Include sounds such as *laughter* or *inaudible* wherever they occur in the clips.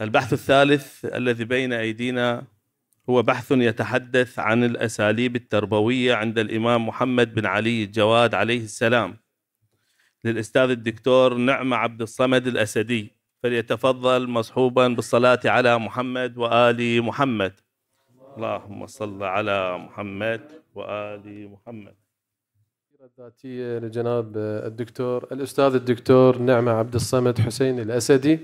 البحث الثالث الذي بين ايدينا هو بحث يتحدث عن الاساليب التربويه عند الامام محمد بن علي الجواد عليه السلام للاستاذ الدكتور نعمه عبد الصمد الاسدي فليتفضل مصحوبا بالصلاه على محمد وال محمد اللهم صل على محمد وال محمد الذاتيه لجناب الدكتور الاستاذ الدكتور نعمه عبد الصمد حسين الاسدي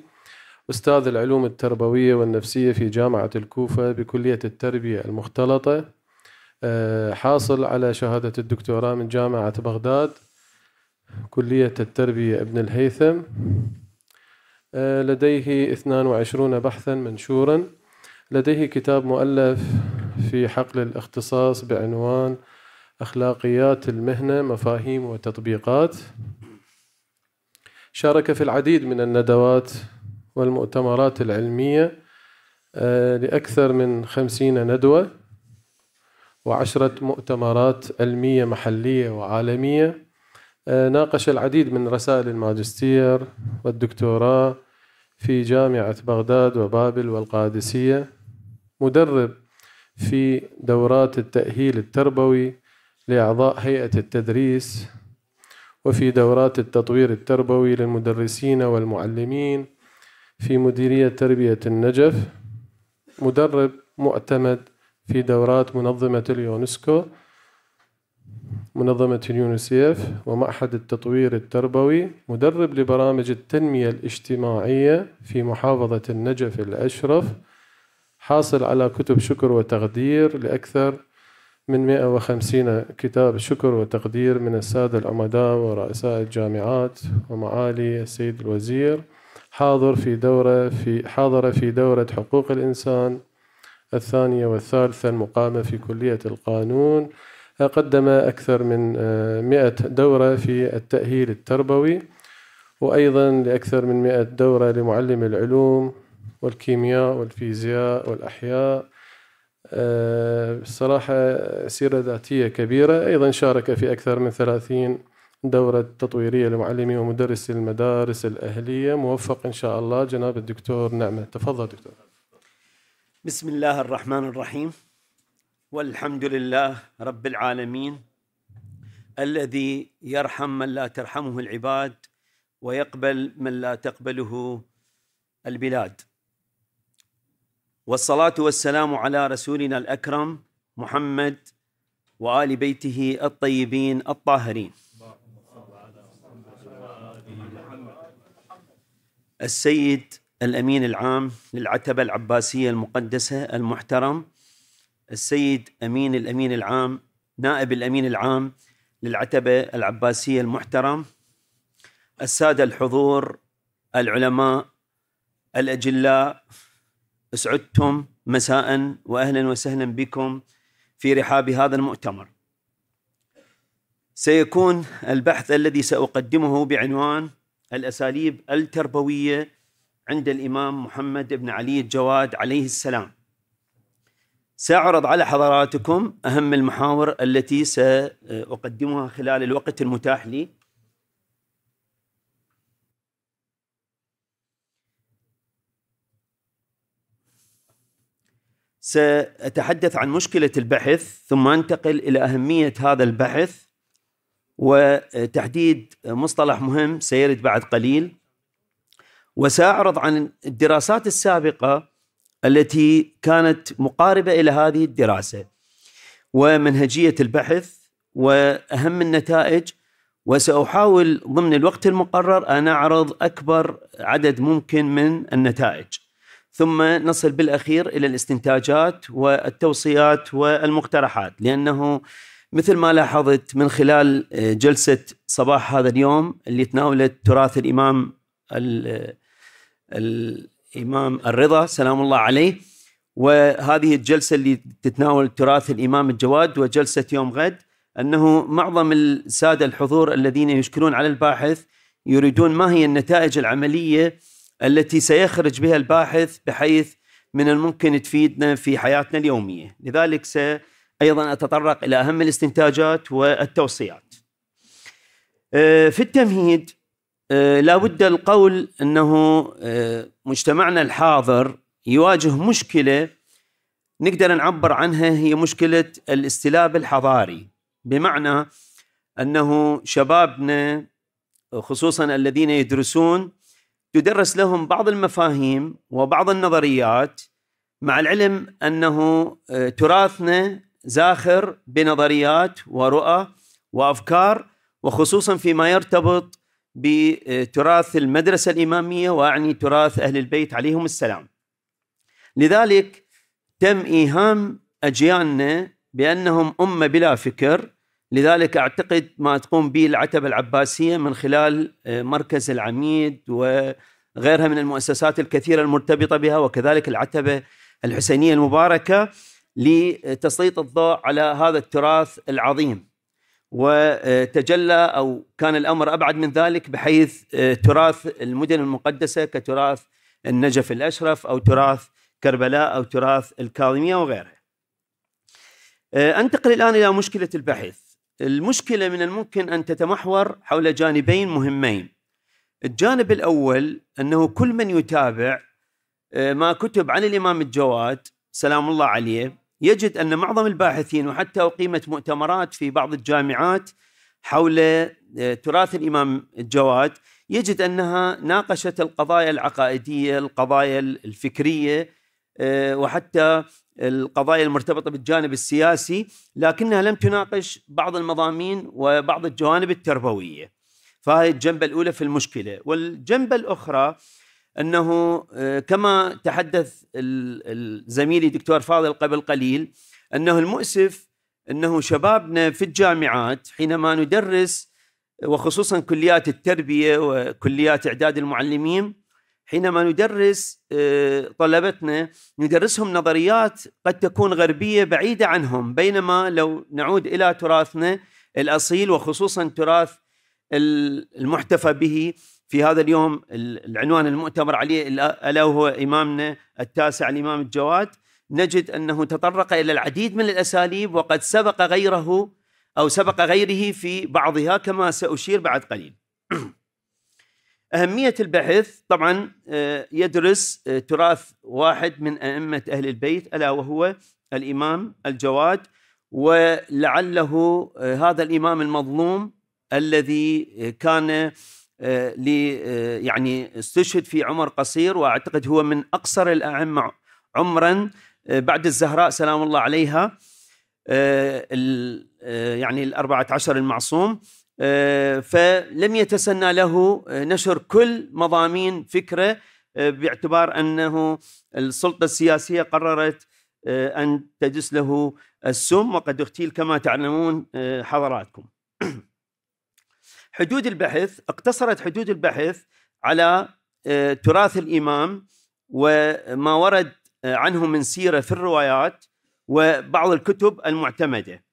أستاذ العلوم التربوية والنفسية في جامعة الكوفة بكلية التربية المختلطة آه، حاصل على شهادة الدكتوراه من جامعة بغداد كلية التربية ابن الهيثم آه، لديه 22 بحثا منشورا لديه كتاب مؤلف في حقل الاختصاص بعنوان أخلاقيات المهنة مفاهيم وتطبيقات شارك في العديد من الندوات والمؤتمرات العلمية آه، لأكثر من خمسين ندوة وعشرة مؤتمرات علمية محلية وعالمية آه، ناقش العديد من رسائل الماجستير والدكتوراه في جامعة بغداد وبابل والقادسية مدرب في دورات التأهيل التربوي لأعضاء هيئة التدريس وفي دورات التطوير التربوي للمدرسين والمعلمين في مديرية تربية النجف مدرب معتمد في دورات منظمة اليونسكو منظمة اليونسيف ومعهد التطوير التربوي مدرب لبرامج التنمية الاجتماعية في محافظة النجف الأشرف حاصل على كتب شكر وتقدير لأكثر من 150 كتاب شكر وتقدير من السادة العمداء ورؤساء الجامعات ومعالي السيد الوزير حاضر في دورة في حاضر في دورة حقوق الإنسان الثانية والثالثة المقامة في كلية القانون قدم أكثر من آه، مئة دورة في التأهيل التربوي وأيضا لأكثر من مئة دورة لمعلم العلوم والكيمياء والفيزياء والأحياء الصراحة آه، سيرة ذاتية كبيرة أيضا شارك في أكثر من ثلاثين دورة تطويرية لمعلمي ومدرسي المدارس الأهلية موفق إن شاء الله جناب الدكتور نعمة تفضل دكتور بسم الله الرحمن الرحيم والحمد لله رب العالمين الذي يرحم من لا ترحمه العباد ويقبل من لا تقبله البلاد والصلاة والسلام على رسولنا الأكرم محمد وآل بيته الطيبين الطاهرين السيد الأمين العام للعتبة العباسية المقدسة المحترم السيد أمين الأمين العام نائب الأمين العام للعتبة العباسية المحترم السادة الحضور العلماء الأجلاء اسعدتم مساء وأهلا وسهلا بكم في رحاب هذا المؤتمر سيكون البحث الذي سأقدمه بعنوان الأساليب التربوية عند الإمام محمد بن علي الجواد عليه السلام سأعرض على حضراتكم أهم المحاور التي سأقدمها خلال الوقت المتاح لي سأتحدث عن مشكلة البحث ثم أنتقل إلى أهمية هذا البحث وتحديد مصطلح مهم سيرد بعد قليل وساعرض عن الدراسات السابقه التي كانت مقاربه الى هذه الدراسه ومنهجيه البحث واهم النتائج وساحاول ضمن الوقت المقرر ان اعرض اكبر عدد ممكن من النتائج ثم نصل بالاخير الى الاستنتاجات والتوصيات والمقترحات لانه مثل ما لاحظت من خلال آه، جلسة صباح هذا اليوم اللي تناولت تراث الإمام آه، الإمام الرضا سلام الله عليه وهذه الجلسة اللي تتناول تراث الإمام الجواد وجلسة يوم غد أنه معظم السادة الحضور الذين يشكرون على الباحث يريدون ما هي النتائج العملية التي سيخرج بها الباحث بحيث من الممكن تفيدنا في حياتنا اليومية لذلك س ايضا اتطرق الى اهم الاستنتاجات والتوصيات. آه، في التمهيد آه، لابد القول انه آه، مجتمعنا الحاضر يواجه مشكله نقدر نعبر عنها هي مشكله الاستلاب الحضاري بمعنى انه شبابنا خصوصا الذين يدرسون تدرس لهم بعض المفاهيم وبعض النظريات مع العلم انه تراثنا زاخر بنظريات ورؤى وافكار وخصوصا فيما يرتبط بتراث المدرسه الاماميه واعني تراث اهل البيت عليهم السلام. لذلك تم ايهام اجيالنا بانهم امه بلا فكر لذلك اعتقد ما تقوم به العتبه العباسيه من خلال آه، مركز العميد وغيرها من المؤسسات الكثيره المرتبطه بها وكذلك العتبه الحسينيه المباركه لتسليط الضوء على هذا التراث العظيم وتجلى او كان الامر ابعد من ذلك بحيث آه، تراث المدن المقدسه كتراث النجف الاشرف او تراث كربلاء او تراث الكاظميه وغيرها. آه، انتقل الان الى مشكله البحث. المشكله من الممكن ان تتمحور حول جانبين مهمين. الجانب الاول انه كل من يتابع آه، ما كتب عن الامام الجواد سلام الله عليه يجد أن معظم الباحثين وحتى أقيمت مؤتمرات في بعض الجامعات حول آه، تراث الإمام الجواد يجد أنها ناقشت القضايا العقائدية القضايا الفكرية آه، وحتى القضايا المرتبطة بالجانب السياسي لكنها لم تناقش بعض المضامين وبعض الجوانب التربوية فهذه الجنبة الأولى في المشكلة والجنبة الأخرى انه آه، كما تحدث زميلي دكتور فاضل قبل قليل انه المؤسف انه شبابنا في الجامعات حينما ندرس وخصوصا كليات التربيه وكليات اعداد المعلمين حينما ندرس آه، طلبتنا ندرسهم نظريات قد تكون غربيه بعيده عنهم بينما لو نعود الى تراثنا الاصيل وخصوصا تراث المحتفى به في هذا اليوم العنوان المؤتمر عليه الا وهو امامنا التاسع الامام الجواد نجد انه تطرق الى العديد من الاساليب وقد سبق غيره او سبق غيره في بعضها كما ساشير بعد قليل. *clears throat* اهميه البحث طبعا آه، يدرس آه، تراث واحد من ائمه اهل البيت الا وهو الامام الجواد ولعله آه، هذا الامام المظلوم الذي كان لي يعني استشهد في عمر قصير واعتقد هو من اقصر الائمه عمرا بعد الزهراء سلام الله عليها يعني الأربعة عشر المعصوم فلم يتسنى له نشر كل مضامين فكرة باعتبار أنه السلطة السياسية قررت أن تجس له السم وقد اغتيل كما تعلمون حضراتكم حدود البحث اقتصرت حدود البحث على آه، تراث الامام وما ورد آه، عنه من سيره في الروايات وبعض الكتب المعتمده.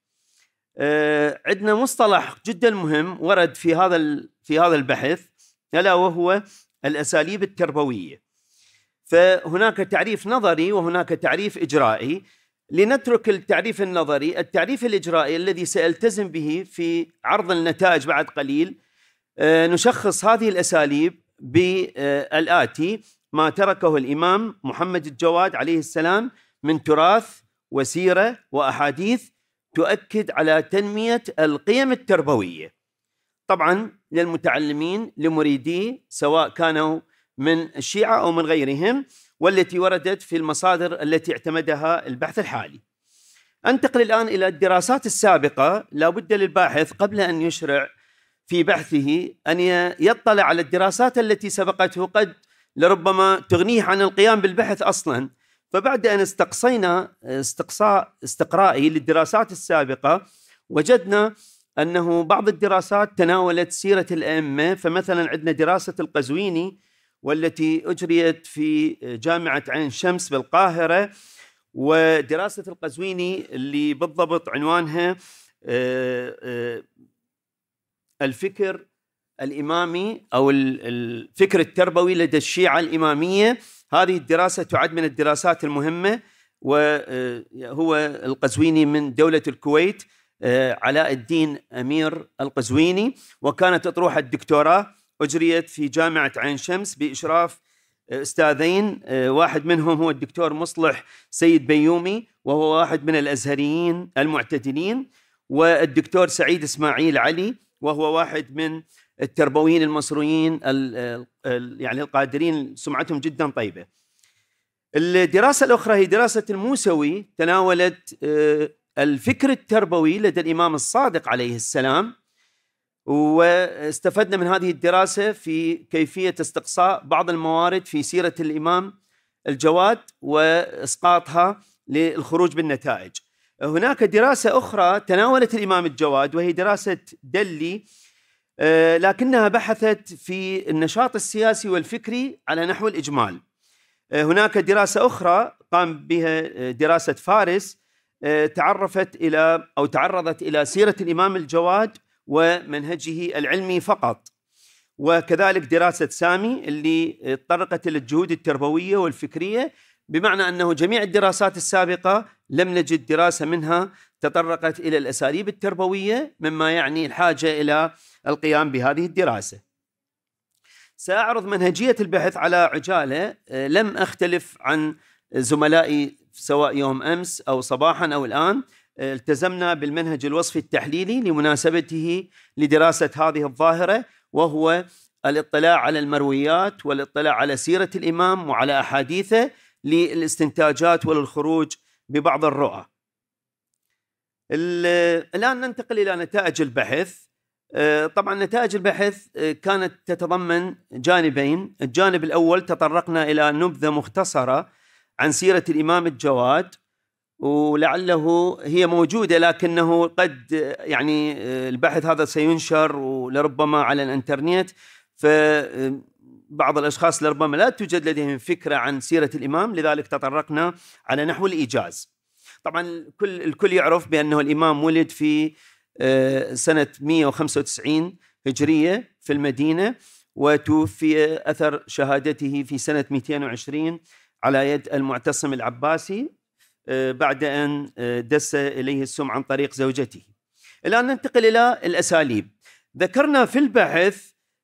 آه، عندنا مصطلح جدا مهم ورد في هذا في هذا البحث الا وهو الاساليب التربويه. فهناك تعريف نظري وهناك تعريف اجرائي لنترك التعريف النظري التعريف الإجرائي الذي سألتزم به في عرض النتائج بعد قليل آه، نشخص هذه الأساليب بالآتي ما تركه الإمام محمد الجواد عليه السلام من تراث وسيرة وأحاديث تؤكد على تنمية القيم التربوية طبعا للمتعلمين لمريديه سواء كانوا من الشيعة أو من غيرهم والتي وردت في المصادر التي اعتمدها البحث الحالي أنتقل الآن إلى الدراسات السابقة لابد للباحث قبل أن يشرع في بحثه أن يطلع على الدراسات التي سبقته قد لربما تغنيه عن القيام بالبحث أصلا فبعد أن استقصينا استقصاء استقرائي للدراسات السابقة وجدنا أنه بعض الدراسات تناولت سيرة الأئمة فمثلا عندنا دراسة القزويني والتي اجريت في جامعه عين شمس بالقاهره ودراسه القزويني اللي بالضبط عنوانها آه، آه، الفكر الامامي او الفكر التربوي لدى الشيعه الاماميه هذه الدراسه تعد من الدراسات المهمه وهو آه، القزويني من دوله الكويت علاء الدين امير القزويني وكانت اطروحه الدكتوراه أجريت في جامعة عين شمس بإشراف آه، أستاذين آه، واحد منهم هو الدكتور مصلح سيد بيومي وهو واحد من الأزهريين المعتدلين والدكتور سعيد إسماعيل علي وهو واحد من التربويين المصريين يعني القادرين سمعتهم جدا طيبة الدراسة الأخرى هي دراسة الموسوي تناولت آه، الفكر التربوي لدى الإمام الصادق عليه السلام واستفدنا من هذه الدراسة في كيفية استقصاء بعض الموارد في سيرة الإمام الجواد وإسقاطها للخروج بالنتائج هناك دراسة أخرى تناولت الإمام الجواد وهي دراسة دلي آه، لكنها بحثت في النشاط السياسي والفكري على نحو الإجمال آه، هناك دراسة أخرى قام بها آه، دراسة فارس تعرفت إلى أو تعرضت إلى سيرة الإمام الجواد ومنهجه العلمي فقط وكذلك دراسة سامي اللي تطرقت للجهود التربوية والفكرية بمعنى أنه جميع الدراسات السابقة لم نجد دراسة منها تطرقت إلى الأساليب التربوية مما يعني الحاجة إلى القيام بهذه الدراسة سأعرض منهجية البحث على عجالة لم أختلف عن زملائي سواء يوم أمس أو صباحا أو الآن التزمنا بالمنهج الوصفي التحليلي لمناسبته لدراسة هذه الظاهرة وهو الاطلاع على المرويات والاطلاع على سيرة الإمام وعلى أحاديثه للاستنتاجات وللخروج ببعض الرؤى الآن ننتقل إلى نتائج البحث آه، طبعا نتائج البحث آه، كانت تتضمن جانبين الجانب الأول تطرقنا إلى نبذة مختصرة عن سيرة الإمام الجواد ولعله هي موجودة لكنه قد يعني آه، البحث هذا سينشر ولربما على الانترنت فبعض آه، الأشخاص لربما لا توجد لديهم فكرة عن سيرة الإمام لذلك تطرقنا على نحو الإيجاز طبعا كل الكل يعرف بأنه الإمام ولد في آه، سنة 195 هجرية في المدينة وتوفي أثر شهادته في سنة 220 على يد المعتصم العباسي آه، بعد أن آه، دس إليه السم عن طريق زوجته الآن ننتقل إلى الأساليب ذكرنا في البحث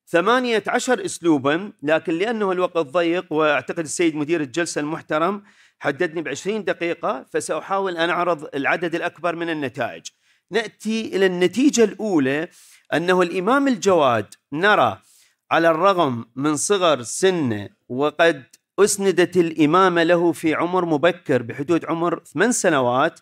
18 أسلوبا لكن لأنه الوقت ضيق وأعتقد السيد مدير الجلسة المحترم حددني ب 20 دقيقة فسأحاول أن أعرض العدد الأكبر من النتائج نأتي إلى النتيجة الأولى أنه الإمام الجواد نرى على الرغم من صغر سنه وقد أسندت الإمامة له في عمر مبكر بحدود عمر ثمان سنوات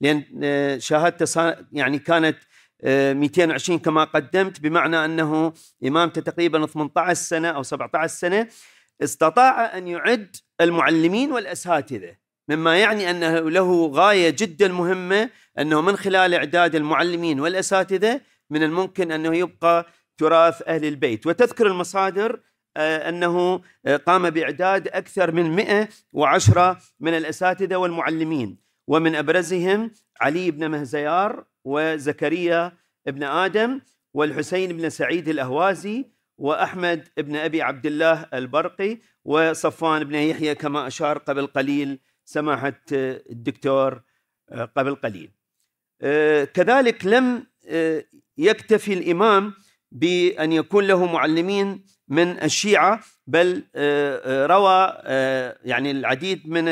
لأن آه، شهادته يعني كانت 220 آه، كما قدمت بمعنى أنه إمامته تقريبا 18 سنة أو 17 سنة استطاع أن يعد المعلمين والأساتذة مما يعني أنه له غاية جدا مهمة أنه من خلال إعداد المعلمين والأساتذة من الممكن أنه يبقى تراث أهل البيت وتذكر المصادر آه، أنه آه، قام بإعداد أكثر من 110 من الأساتذة والمعلمين ومن أبرزهم علي بن مهزيار وزكريا بن آدم والحسين بن سعيد الأهوازي وأحمد بن أبي عبد الله البرقي وصفوان بن يحيى كما أشار قبل قليل سماحة آه، الدكتور قبل قليل كذلك لم يكتفي الإمام بأن يكون له معلمين من الشيعة بل آه، آه، روى آه، يعني العديد من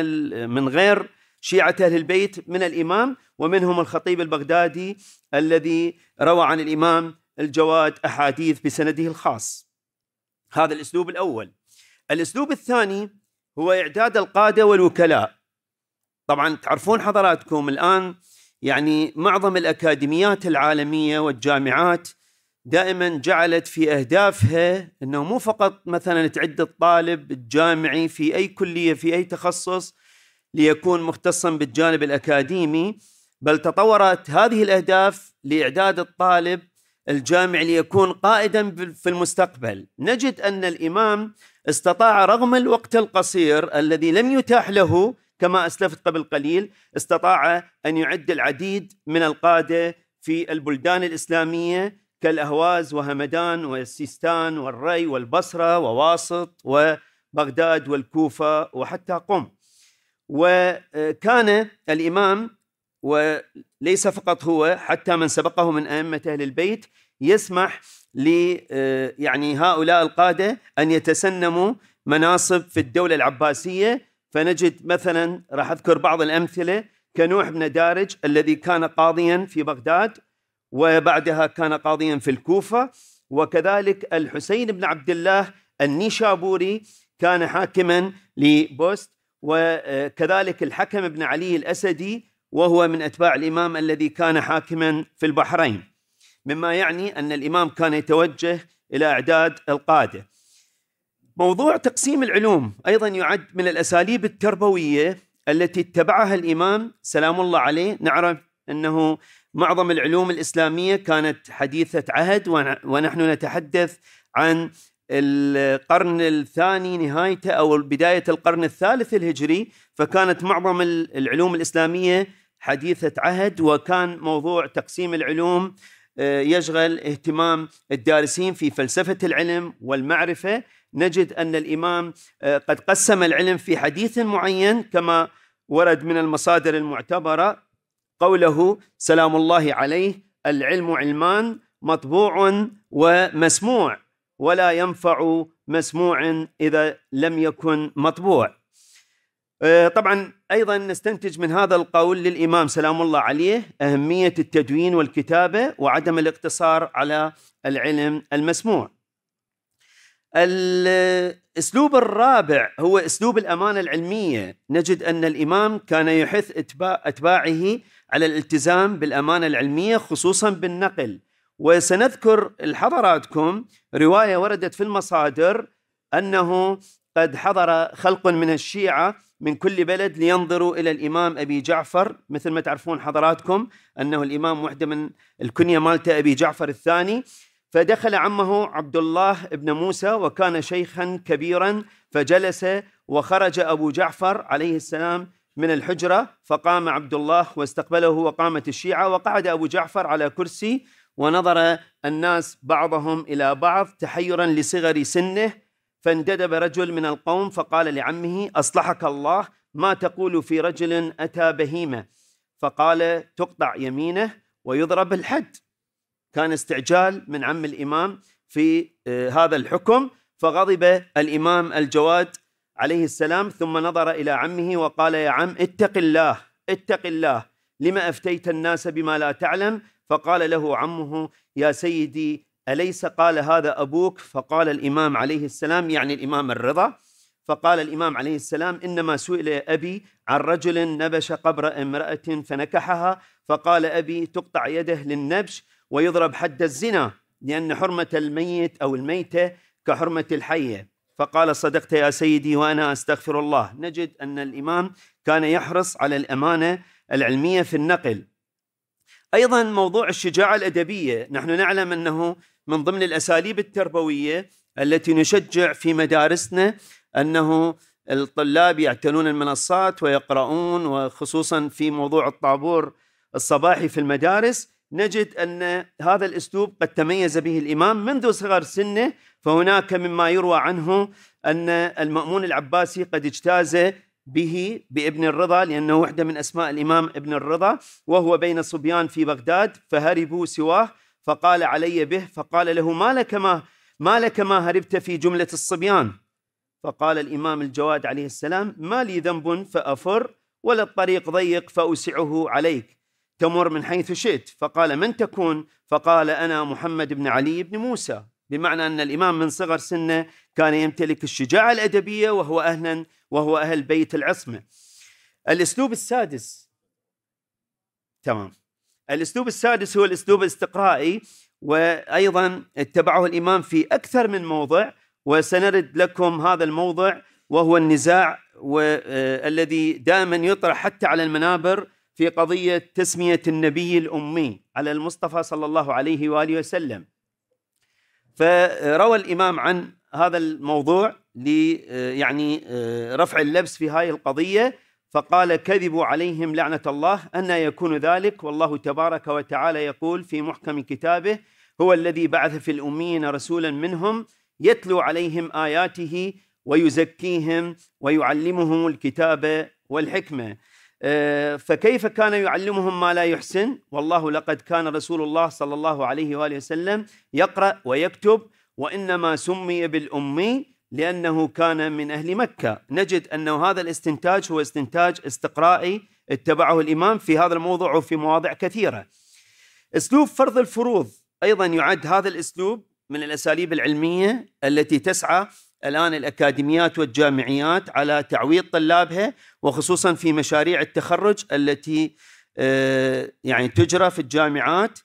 من غير شيعة أهل البيت من الإمام ومنهم الخطيب البغدادي الذي روى عن الإمام الجواد أحاديث بسنده الخاص هذا الأسلوب الأول الأسلوب الثاني هو إعداد القادة والوكلاء طبعا تعرفون حضراتكم الآن يعني معظم الأكاديميات العالمية والجامعات دائما جعلت في اهدافها انه مو فقط مثلا تعد الطالب الجامعي في اي كليه في اي تخصص ليكون مختصا بالجانب الاكاديمي بل تطورت هذه الاهداف لاعداد الطالب الجامعي ليكون قائدا في المستقبل نجد ان الامام استطاع رغم الوقت القصير الذي لم يتاح له كما اسلفت قبل قليل استطاع ان يعد العديد من القاده في البلدان الاسلاميه كالاهواز وهمدان والسيستان والري والبصره وواسط وبغداد والكوفه وحتى قم. وكان الامام وليس فقط هو حتى من سبقه من ائمه اهل البيت يسمح ل آه، يعني هؤلاء القاده ان يتسنموا مناصب في الدوله العباسيه فنجد مثلا راح اذكر بعض الامثله كنوح بن دارج الذي كان قاضيا في بغداد وبعدها كان قاضيا في الكوفة وكذلك الحسين بن عبد الله النيشابوري كان حاكما لبوست وكذلك الحكم بن علي الأسدي وهو من أتباع الإمام الذي كان حاكما في البحرين مما يعني أن الإمام كان يتوجه إلى إعداد القادة موضوع تقسيم العلوم أيضا يعد من الأساليب التربوية التي اتبعها الإمام سلام الله عليه نعرف أنه معظم العلوم الإسلامية كانت حديثة عهد ونحن نتحدث عن القرن الثاني نهايته أو بداية القرن الثالث الهجري فكانت معظم العلوم الإسلامية حديثة عهد وكان موضوع تقسيم العلوم آه، يشغل اهتمام الدارسين في فلسفة العلم والمعرفة نجد أن الإمام آه، قد قسم العلم في حديث معين كما ورد من المصادر المعتبرة قوله سلام الله عليه العلم علمان مطبوع ومسموع ولا ينفع مسموع إذا لم يكن مطبوع أه، طبعا أيضا نستنتج من هذا القول للإمام سلام الله عليه أهمية التدوين والكتابة وعدم الاقتصار على العلم المسموع الاسلوب الرابع هو اسلوب الامانه العلميه، نجد ان الامام كان يحث اتباعه على الالتزام بالامانه العلميه خصوصا بالنقل وسنذكر لحضراتكم روايه وردت في المصادر انه قد حضر خلق من الشيعه من كل بلد لينظروا الى الامام ابي جعفر مثل ما تعرفون حضراتكم انه الامام واحدة من الكنيه مالته ابي جعفر الثاني فدخل عمه عبد الله بن موسى وكان شيخا كبيرا فجلس وخرج ابو جعفر عليه السلام من الحجرة فقام عبد الله واستقبله وقامت الشيعة وقعد أبو جعفر على كرسي ونظر الناس بعضهم إلى بعض تحيرا لصغر سنه فانددب رجل من القوم فقال لعمه أصلحك الله ما تقول في رجل أتى بهيمة فقال تقطع يمينه ويضرب الحد كان استعجال من عم الإمام في آه، هذا الحكم فغضب الإمام الجواد عليه السلام ثم نظر إلى عمه وقال يا عم اتق الله اتق الله لما أفتيت الناس بما لا تعلم فقال له عمه يا سيدي أليس قال هذا أبوك فقال الإمام عليه السلام يعني الإمام الرضا فقال الإمام عليه السلام إنما سئل أبي عن رجل نبش قبر امرأة فنكحها فقال أبي تقطع يده للنبش ويضرب حد الزنا لأن حرمة الميت أو الميتة كحرمة الحية فقال صدقت يا سيدي وانا استغفر الله نجد ان الامام كان يحرص على الامانه العلميه في النقل ايضا موضوع الشجاعه الادبيه نحن نعلم انه من ضمن الاساليب التربويه التي نشجع في مدارسنا انه الطلاب يعتنون المنصات ويقرؤون وخصوصا في موضوع الطابور الصباحي في المدارس نجد ان هذا الاسلوب قد تميز به الامام منذ صغر سنه فهناك مما يروى عنه أن المأمون العباسي قد اجتاز به بابن الرضا لأنه وحدة من أسماء الإمام ابن الرضا وهو بين صبيان في بغداد فهربوا سواه فقال علي به فقال له ما لك ما ما لك ما هربت في جملة الصبيان فقال الإمام الجواد عليه السلام ما لي ذنب فأفر ولا الطريق ضيق فأوسعه عليك تمر من حيث شئت فقال من تكون فقال أنا محمد بن علي بن موسى بمعنى أن الإمام من صغر سنه كان يمتلك الشجاعة الأدبية وهو أهلا وهو أهل بيت العصمة الأسلوب السادس تمام الأسلوب السادس هو الأسلوب الاستقرائي وأيضا اتبعه الإمام في أكثر من موضع وسنرد لكم هذا الموضع وهو النزاع والذي آه، دائما يطرح حتى على المنابر في قضية تسمية النبي الأمي على المصطفى صلى الله عليه وآله وسلم فروى الإمام عن هذا الموضوع يعني آه، رفع اللبس في هذه القضية فقال كذبوا عليهم لعنة الله أن يكون ذلك والله تبارك وتعالى يقول في محكم كتابه هو الذي بعث في الأميين رسولا منهم يتلو عليهم آياته ويزكيهم ويعلمهم الكتاب والحكمة آه، فكيف كان يعلمهم ما لا يحسن والله لقد كان رسول الله صلى الله عليه وآله وسلم يقرأ ويكتب وإنما سمي بالأمي لأنه كان من أهل مكة نجد أن هذا الاستنتاج هو استنتاج استقرائي اتبعه الإمام في هذا الموضوع وفي مواضع كثيرة أسلوب فرض الفروض أيضا يعد هذا الأسلوب من الأساليب العلمية التي تسعى الآن الأكاديميات والجامعيات على تعويض طلابها وخصوصا في مشاريع التخرج التي آه، يعني تجرى في الجامعات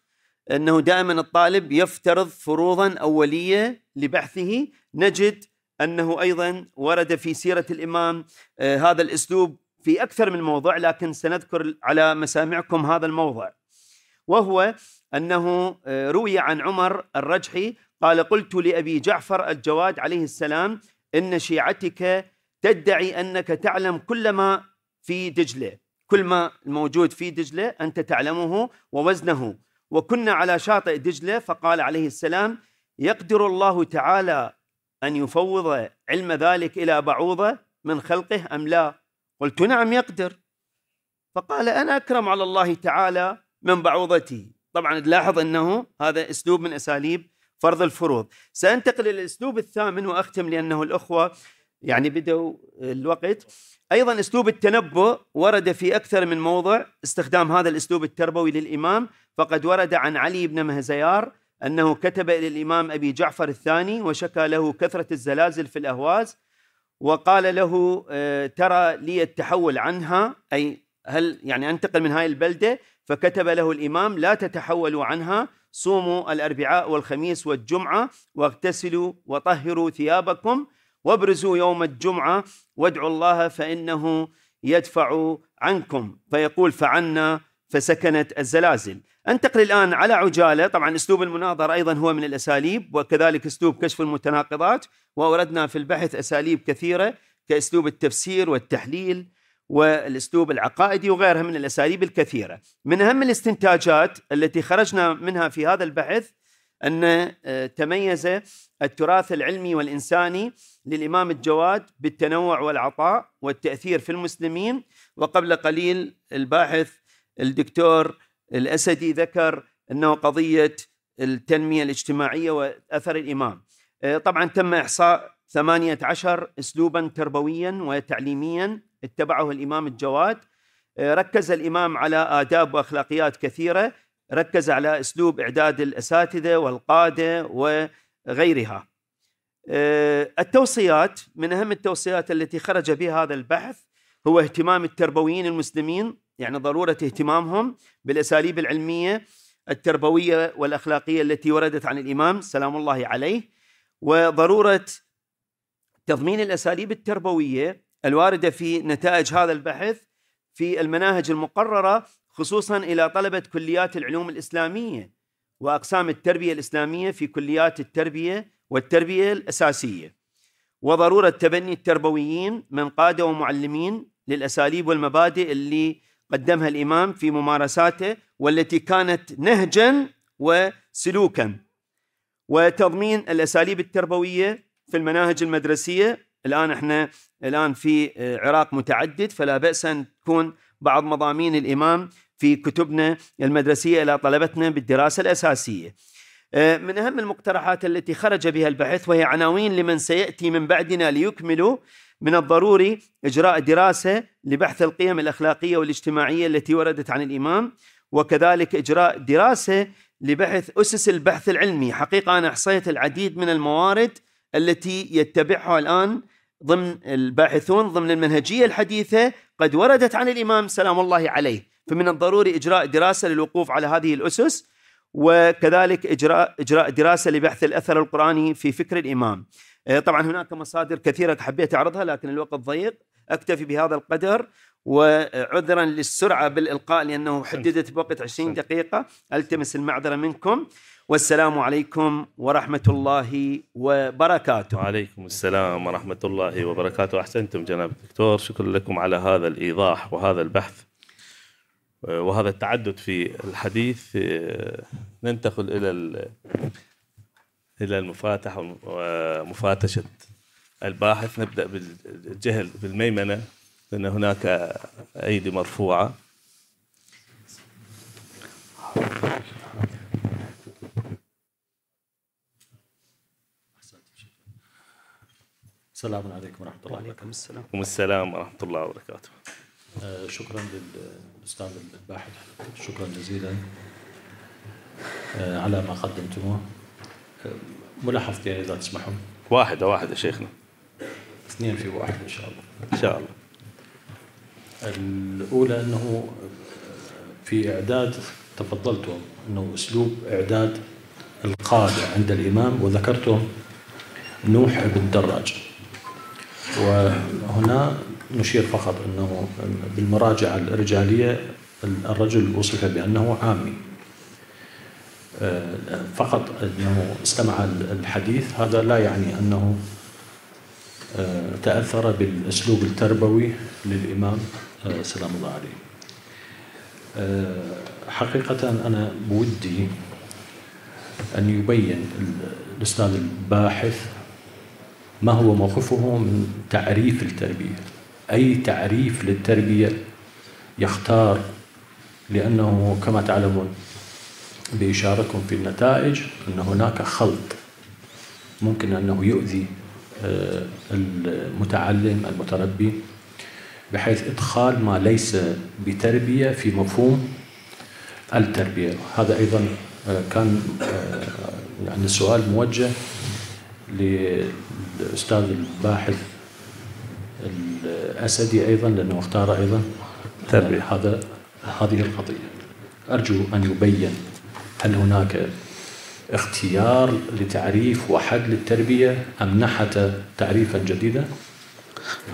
أنه دائما الطالب يفترض فروضا أولية لبحثه نجد أنه أيضا ورد في سيرة الإمام آه، هذا الأسلوب في أكثر من موضوع لكن سنذكر على مسامعكم هذا الموضع وهو أنه آه، روي عن عمر الرجحي قال قلت لأبي جعفر الجواد عليه السلام إن شيعتك تدعي أنك تعلم كل ما في دجلة كل ما الموجود في دجلة أنت تعلمه ووزنه وكنا على شاطئ دجلة فقال عليه السلام يقدر الله تعالى أن يفوض علم ذلك إلى بعوضة من خلقه أم لا قلت نعم يقدر فقال أنا أكرم على الله تعالى من بعوضتي طبعا تلاحظ أنه هذا أسلوب من أساليب فرض الفروض سأنتقل إلى الأسلوب الثامن وأختم لأنه الأخوة يعني بدأوا الوقت أيضا أسلوب التنبؤ ورد في أكثر من موضع استخدام هذا الأسلوب التربوي للإمام فقد ورد عن علي بن مهزيار أنه كتب إلى الإمام أبي جعفر الثاني وشكى له كثرة الزلازل في الأهواز وقال له آه، ترى لي التحول عنها أي هل يعني أنتقل من هاي البلدة فكتب له الإمام لا تتحولوا عنها صوموا الأربعاء والخميس والجمعة واغتسلوا وطهروا ثيابكم وابرزوا يوم الجمعة وادعوا الله فإنه يدفع عنكم فيقول فعنا فسكنت الزلازل انتقل الآن على عجالة طبعا أسلوب المناظرة أيضا هو من الأساليب وكذلك أسلوب كشف المتناقضات وأوردنا في البحث أساليب كثيرة كأسلوب التفسير والتحليل والاسلوب العقائدي وغيرها من الاساليب الكثيره. من اهم الاستنتاجات التي خرجنا منها في هذا البحث ان آه، تميز التراث العلمي والانساني للامام الجواد بالتنوع والعطاء والتاثير في المسلمين وقبل قليل الباحث الدكتور الاسدي ذكر انه قضيه التنميه الاجتماعيه واثر الامام. آه، طبعا تم احصاء 18 اسلوبا تربويا وتعليميا اتبعه الإمام الجواد آه، ركز الإمام على آداب وأخلاقيات كثيرة ركز على أسلوب إعداد الأساتذة والقادة وغيرها آه، التوصيات من أهم التوصيات التي خرج بها هذا البحث هو اهتمام التربويين المسلمين يعني ضرورة اهتمامهم بالأساليب العلمية التربوية والأخلاقية التي وردت عن الإمام سلام الله عليه وضرورة تضمين الأساليب التربوية الوارده في نتائج هذا البحث في المناهج المقرره خصوصا الى طلبه كليات العلوم الاسلاميه واقسام التربيه الاسلاميه في كليات التربيه والتربيه الاساسيه وضروره تبني التربويين من قاده ومعلمين للاساليب والمبادئ اللي قدمها الامام في ممارساته والتي كانت نهجا وسلوكا وتضمين الاساليب التربويه في المناهج المدرسيه الان احنا الان في آه، عراق متعدد فلا باس ان تكون بعض مضامين الامام في كتبنا المدرسيه الى طلبتنا بالدراسه الاساسيه. آه، من اهم المقترحات التي خرج بها البحث وهي عناوين لمن سياتي من بعدنا ليكملوا من الضروري اجراء دراسه لبحث القيم الاخلاقيه والاجتماعيه التي وردت عن الامام وكذلك اجراء دراسه لبحث اسس البحث العلمي، حقيقه انا احصيت العديد من الموارد التي يتبعها الآن ضمن الباحثون ضمن المنهجية الحديثة قد وردت عن الإمام سلام الله عليه فمن الضروري إجراء دراسة للوقوف على هذه الأسس وكذلك إجراء, إجراء دراسة لبحث الأثر القرآني في فكر الإمام آه، طبعا هناك مصادر كثيرة حبيت أعرضها لكن الوقت ضيق أكتفي بهذا القدر وعذرا للسرعة بالإلقاء لأنه حددت بوقت 20 دقيقة ألتمس المعذرة منكم والسلام عليكم ورحمة الله وبركاته وعليكم السلام ورحمة الله وبركاته أحسنتم جناب الدكتور شكرا لكم على هذا الإيضاح وهذا البحث وهذا التعدد في الحديث ننتقل إلى إلى المفاتح ومفاتشة الباحث نبدأ بالجهل بالميمنة لأن هناك أيدي مرفوعة السلام عليكم ورحمه الله السلام وعليكم السلام. ورحمه الله وبركاته. آه شكرا للاستاذ الباحث شكرا جزيلا آه على ما قدمتموه. آه، ملاحظتين يعني اذا تسمحون. واحده واحده شيخنا. اثنين في واحد ان شاء الله. ان شاء الله. الاولى انه آه، في اعداد تفضلتم انه اسلوب اعداد القادة عند الإمام وذكرتم نوح بن دراج وهنا نشير فقط أنه بالمراجعة الرجالية الرجل وصف بأنه عامي فقط أنه استمع الحديث هذا لا يعني أنه تأثر بالأسلوب التربوي للإمام سلام الله عليه حقيقة أنا بودي أن يبين الأستاذ الباحث ما هو موقفه من تعريف التربية أي تعريف للتربية يختار لأنه كما تعلمون بإشارتكم في النتائج أن هناك خلط ممكن أنه يؤذي آه، المتعلم المتربي بحيث إدخال ما ليس بتربية في مفهوم التربية هذا أيضا آه، كان آه، يعني سؤال موجه الأستاذ الباحث الأسدي أيضا لأنه اختار أيضا تربية هذا هذه القضية أرجو أن يبين هل هناك اختيار لتعريف وحد للتربية أم نحت تعريفا جديدا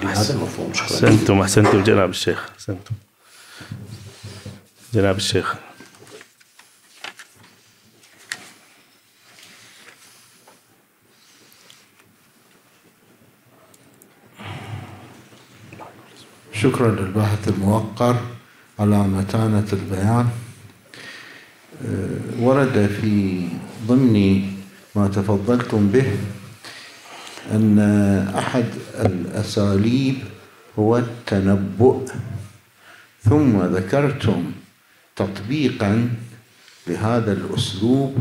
لهذا المفهوم شكرا أحسنتم أحسنتم جناب الشيخ أحسنتم جناب الشيخ شكرا للباحث الموقر على متانة البيان أه، ورد في ضمن ما تفضلتم به أن أحد الأساليب هو التنبؤ ثم ذكرتم تطبيقا لهذا الأسلوب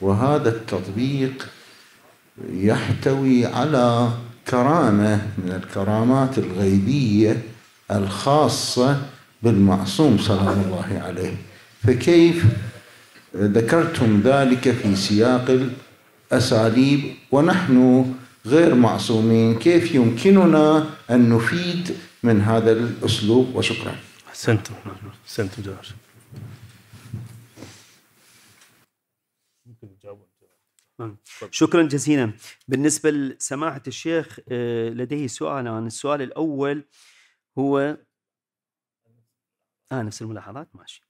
وهذا التطبيق يحتوي على كرامة من الكرامات الغيبية الخاصة بالمعصوم سلام الله عليه فكيف ذكرتم ذلك في سياق الأساليب ونحن غير معصومين كيف يمكننا أن نفيد من هذا الأسلوب وشكرا أحسنتم أحسنتم جوار نعم. شكرا جزيلا بالنسبة لسماحة الشيخ آه، لديه سؤال عن السؤال الأول هو آه نفس الملاحظات ماشي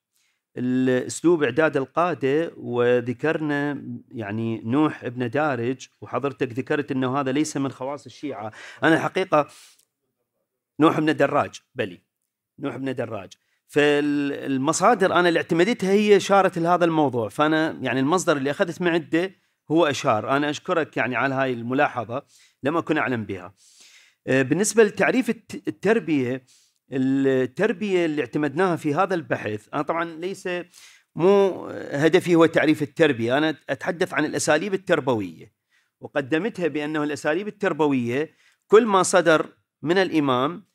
الاسلوب اعداد القاده وذكرنا يعني نوح ابن دارج وحضرتك ذكرت انه هذا ليس من خواص الشيعه، انا الحقيقه نوح ابن دراج بلي نوح ابن دراج فالمصادر انا اللي اعتمدتها هي اشارت لهذا الموضوع فانا يعني المصدر اللي اخذت معده هو اشار انا اشكرك يعني على هاي الملاحظه لم اكن اعلم بها. آه، بالنسبه لتعريف التربيه التربيه اللي اعتمدناها في هذا البحث انا طبعا ليس مو هدفي هو تعريف التربيه انا اتحدث عن الاساليب التربويه وقدمتها بانه الاساليب التربويه كل ما صدر من الامام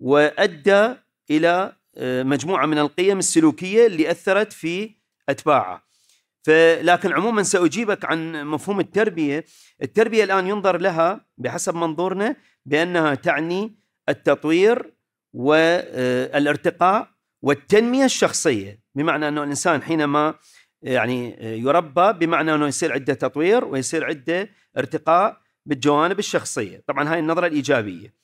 وادى الى آه، مجموعه من القيم السلوكيه اللي اثرت في اتباعه لكن عموما ساجيبك عن مفهوم التربيه التربيه الان ينظر لها بحسب منظورنا بأنها تعني التطوير والارتقاء والتنمية الشخصية بمعنى أنه الإنسان حينما يعني يربى بمعنى أنه يصير عنده تطوير ويصير عنده ارتقاء بالجوانب الشخصية طبعا هاي النظرة الإيجابية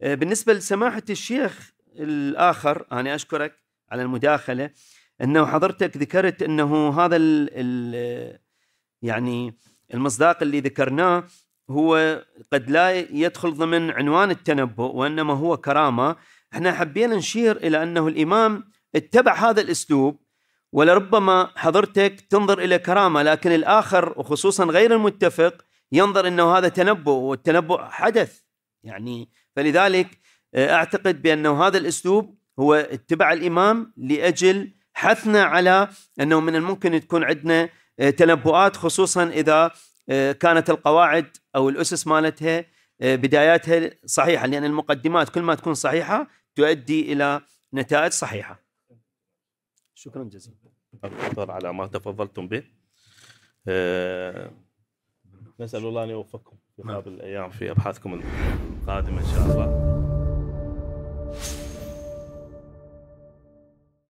بالنسبة لسماحة الشيخ الآخر أنا أشكرك على المداخلة أنه حضرتك ذكرت أنه هذا الـ الـ يعني المصداق اللي ذكرناه هو قد لا يدخل ضمن عنوان التنبؤ وانما هو كرامه احنا حبينا نشير الى انه الامام اتبع هذا الاسلوب ولربما حضرتك تنظر الى كرامه لكن الاخر وخصوصا غير المتفق ينظر انه هذا تنبؤ والتنبؤ حدث يعني فلذلك آه، اعتقد بانه هذا الاسلوب هو اتباع الامام لاجل حثنا على انه من الممكن تكون عندنا آه، تنبؤات خصوصا اذا آه، كانت القواعد او الاسس مالتها آه، بداياتها صحيحه لان المقدمات كل ما تكون صحيحه تؤدي الى نتائج صحيحه. شكرا جزيلا. دكتور على ما تفضلتم به. آه، نسال الله ان يوفقكم في نعم. هذه الايام في ابحاثكم القادمه ان شاء الله.